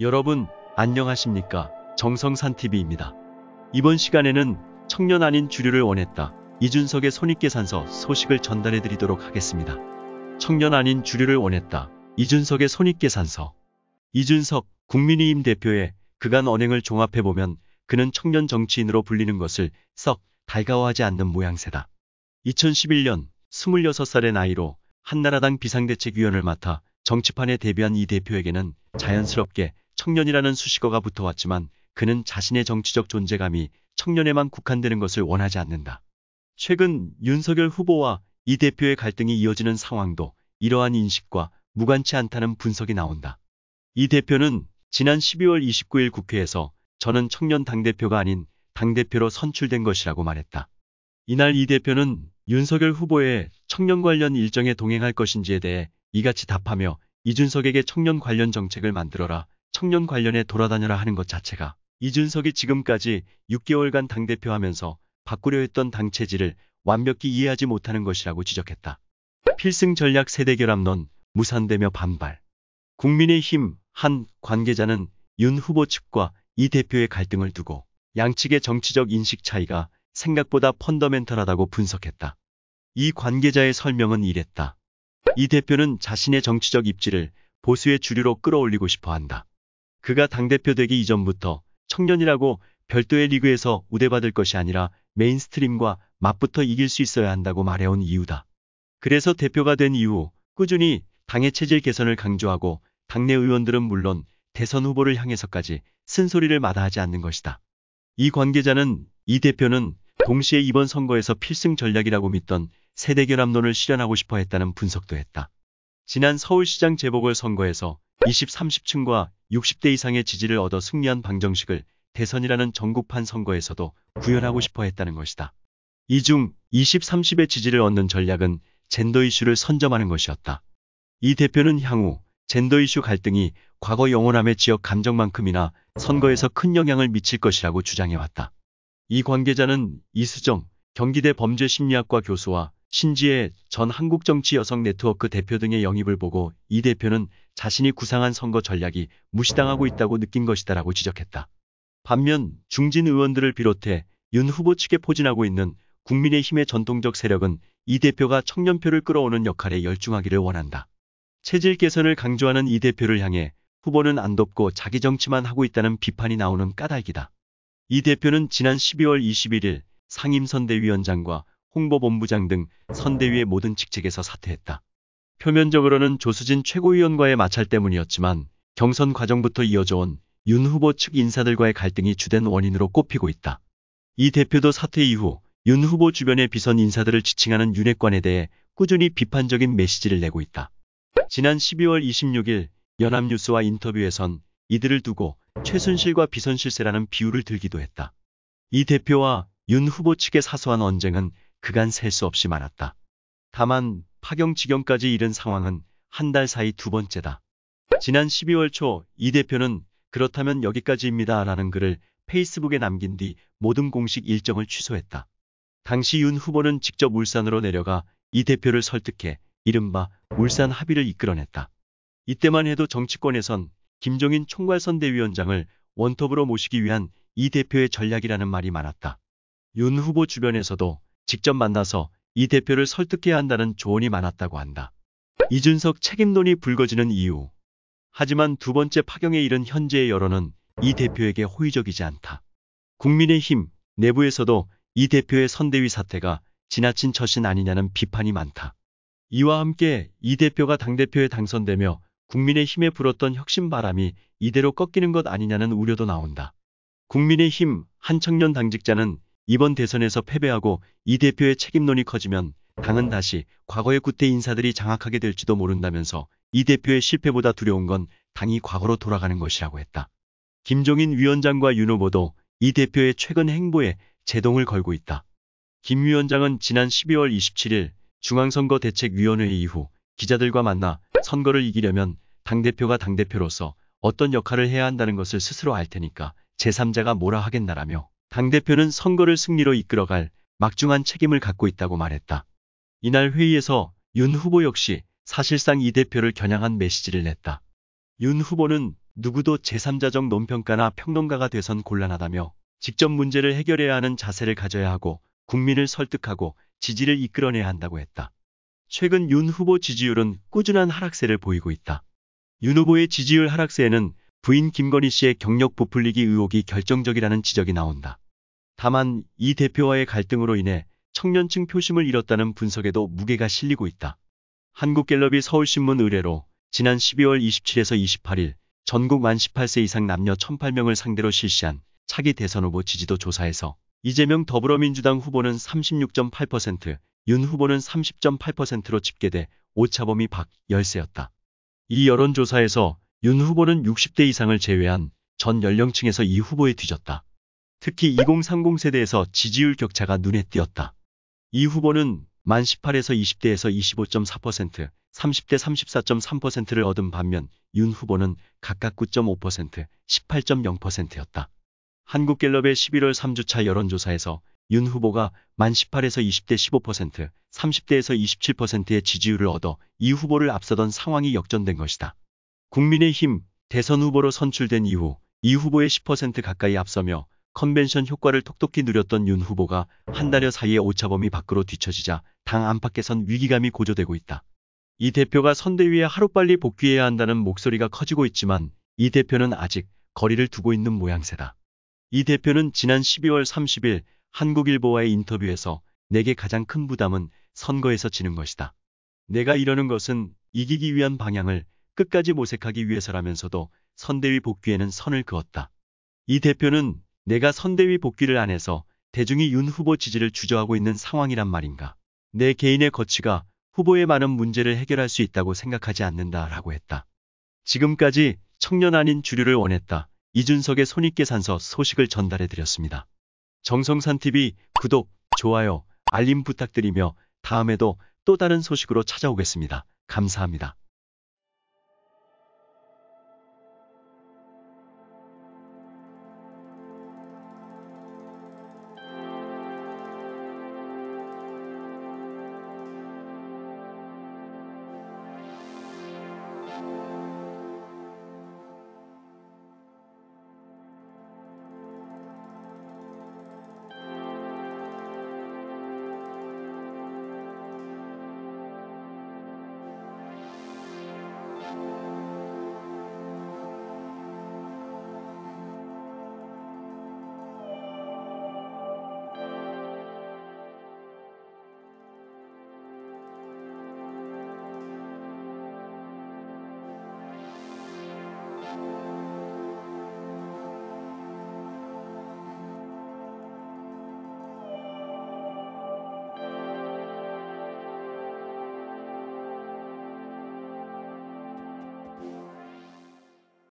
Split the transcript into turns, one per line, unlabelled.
여러분, 안녕하십니까. 정성산TV입니다. 이번 시간에는 청년 아닌 주류를 원했다. 이준석의 손익계산서 소식을 전달해 드리도록 하겠습니다. 청년 아닌 주류를 원했다. 이준석의 손익계산서. 이준석, 국민의힘 대표의 그간 언행을 종합해보면 그는 청년 정치인으로 불리는 것을 썩 달가워하지 않는 모양새다. 2011년 26살의 나이로 한나라당 비상대책위원을 맡아 정치판에 데뷔한 이 대표에게는 자연스럽게 청년이라는 수식어가 붙어왔지만 그는 자신의 정치적 존재감이 청년에만 국한되는 것을 원하지 않는다. 최근 윤석열 후보와 이 대표의 갈등이 이어지는 상황도 이러한 인식과 무관치 않다는 분석이 나온다. 이 대표는 지난 12월 29일 국회에서 저는 청년 당대표가 아닌 당대표로 선출된 것이라고 말했다. 이날 이 대표는 윤석열 후보의 청년 관련 일정에 동행할 것인지에 대해 이같이 답하며 이준석에게 청년 관련 정책을 만들어라 청년 관련에 돌아다녀라 하는 것 자체가 이준석이 지금까지 6개월간 당대표 하면서 바꾸려 했던 당 체질을 완벽히 이해하지 못하는 것이라고 지적했다. 필승 전략 세대 결합론 무산되며 반발. 국민의힘 한 관계자는 윤 후보 측과 이 대표의 갈등을 두고 양측의 정치적 인식 차이가 생각보다 펀더멘털하다고 분석했다. 이 관계자의 설명은 이랬다. 이 대표는 자신의 정치적 입지를 보수의 주류로 끌어올리고 싶어 한다. 그가 당대표 되기 이전부터 청년이라고 별도의 리그에서 우대받을 것이 아니라 메인스트림과 맞붙어 이길 수 있어야 한다고 말해온 이유다. 그래서 대표가 된 이후 꾸준히 당의 체질 개선을 강조하고 당내 의원들은 물론 대선 후보를 향해서까지 쓴소리를 마다하지 않는 것이다. 이 관계자는 이 대표는 동시에 이번 선거에서 필승 전략이라고 믿던 세대결합론을 실현하고 싶어 했다는 분석도 했다. 지난 서울시장 재보궐선거에서 20, 30층과 60대 이상의 지지를 얻어 승리한 방정식을 대선이라는 전국판 선거에서도 구현하고 싶어 했다는 것이다. 이 중 20, 30의 지지를 얻는 전략은 젠더 이슈를 선점하는 것이었다. 이 대표는 향후 젠더 이슈 갈등이 과거 영원함의 지역 감정만큼이나 선거에서 큰 영향을 미칠 것이라고 주장해왔다. 이 관계자는 이수정 경기대 범죄심리학과 교수와 신지혜 전 한국정치 여성 네트워크 대표 등의 영입을 보고 이 대표는 자신이 구상한 선거 전략이 무시당하고 있다고 느낀 것이다라고 지적했다. 반면 중진 의원들을 비롯해 윤 후보 측에 포진하고 있는 국민의힘의 전통적 세력은 이 대표가 청년표를 끌어오는 역할에 열중하기를 원한다. 체질 개선을 강조하는 이 대표를 향해 후보는 안 돕고 자기 정치만 하고 있다는 비판이 나오는 까닭이다. 이 대표는 지난 12월 21일 상임선대위원장과 홍보본부장 등 선대위의 모든 직책에서 사퇴했다. 표면적으로는 조수진 최고위원과의 마찰 때문이었지만 경선 과정부터 이어져온 윤 후보 측 인사들과의 갈등이 주된 원인으로 꼽히고 있다. 이 대표도 사퇴 이후 윤 후보 주변의 비선 인사들을 지칭하는 윤핵관에 대해 꾸준히 비판적인 메시지를 내고 있다. 지난 12월 26일 연합뉴스와 인터뷰에선 이들을 두고 최순실과 비선실세라는 비유를 들기도 했다. 이 대표와 윤 후보 측의 사소한 언쟁은 그간 셀 수 없이 많았다. 다만 파경지경까지 이른 상황은 한 달 사이 두 번째다. 지난 12월 초 이 대표는 그렇다면 여기까지입니다 라는 글을 페이스북에 남긴 뒤 모든 공식 일정을 취소했다. 당시 윤 후보는 직접 울산으로 내려가 이 대표를 설득해 이른바 울산 합의를 이끌어냈다. 이때만 해도 정치권에선 김종인 총괄선대위원장을 원톱으로 모시기 위한 이 대표의 전략이라는 말이 많았다. 윤 후보 주변에서도 직접 만나서 이 대표를 설득해야 한다는 조언이 많았다고 한다. 이준석 책임론이 불거지는 이유. 하지만 두 번째 파경에 이른 현재의 여론은 이 대표에게 호의적이지 않다. 국민의힘 내부에서도 이 대표의 선대위 사태가 지나친 처신 아니냐는 비판이 많다. 이와 함께 이 대표가 당대표에 당선되며 국민의힘에 불었던 혁신 바람이 이대로 꺾이는 것 아니냐는 우려도 나온다. 국민의힘 한 청년 당직자는 이번 대선에서 패배하고 이 대표의 책임론이 커지면 당은 다시 과거의 구태 인사들이 장악하게 될지도 모른다면서 이 대표의 실패보다 두려운 건 당이 과거로 돌아가는 것이라고 했다. 김종인 위원장과 윤 후보도 이 대표의 최근 행보에 제동을 걸고 있다. 김 위원장은 지난 12월 27일 중앙선거대책위원회 이후 기자들과 만나 선거를 이기려면 당대표가 당대표로서 어떤 역할을 해야 한다는 것을 스스로 알 테니까 제3자가 뭐라 하겠나라며 당대표는 선거를 승리로 이끌어갈 막중한 책임을 갖고 있다고 말했다. 이날 회의에서 윤 후보 역시 사실상 이 대표를 겨냥한 메시지를 냈다. 윤 후보는 누구도 제3자적 논평가나 평론가가 돼선 곤란하다며 직접 문제를 해결해야 하는 자세를 가져야 하고 국민을 설득하고 지지를 이끌어내야 한다고 했다. 최근 윤 후보 지지율은 꾸준한 하락세를 보이고 있다. 윤 후보의 지지율 하락세에는 부인 김건희 씨의 경력 부풀리기 의혹이 결정적이라는 지적이 나온다. 다만 이 대표와의 갈등으로 인해 청년층 표심을 잃었다는 분석에도 무게가 실리고 있다. 한국갤럽이 서울신문 의뢰로 지난 12월 27에서 28일 전국 만 18세 이상 남녀 1,008명을 상대로 실시한 차기 대선 후보 지지도 조사에서 이재명 더불어민주당 후보는 36.8%, 윤 후보는 30.8%로 집계돼 오차범위 밖 열세였다. 이 여론조사에서 윤 후보는 60대 이상을 제외한 전 연령층에서 이 후보에 뒤졌다. 특히 2030 세대에서 지지율 격차가 눈에 띄었다. 이 후보는 만 18에서 20대에서 25.4%, 30대 34.3%를 얻은 반면 윤 후보는 각각 9.5%, 18.0%였다. 한국갤럽의 11월 3주차 여론조사에서 윤 후보가 만 18에서 20대 15%, 30대에서 27%의 지지율을 얻어 이 후보를 앞서던 상황이 역전된 것이다. 국민의힘 대선 후보로 선출된 이후 이 후보의 10% 가까이 앞서며 컨벤션 효과를 톡톡히 누렸던 윤 후보가 한 달여 사이에 오차범위 밖으로 뒤처지자 당 안팎에선 위기감이 고조되고 있다. 이 대표가 선대위에 하루빨리 복귀해야 한다는 목소리가 커지고 있지만 이 대표는 아직 거리를 두고 있는 모양새다. 이 대표는 지난 12월 30일 한국일보와의 인터뷰에서 내게 가장 큰 부담은 선거에서 지는 것이다. 내가 이러는 것은 이기기 위한 방향을 끝까지 모색하기 위해서라면서도 선대위 복귀에는 선을 그었다. 이 대표는 내가 선대위 복귀를 안 해서 대중이 윤 후보 지지를 주저하고 있는 상황이란 말인가. 내 개인의 거취가 후보의 많은 문제를 해결할 수 있다고 생각하지 않는다라고 했다. 지금까지 청년 아닌 주류를 원했다. 이준석의 손익계산서 소식을 전달해드렸습니다. 정성산TV 구독, 좋아요, 알림 부탁드리며 다음에도 또 다른 소식으로 찾아오겠습니다. 감사합니다.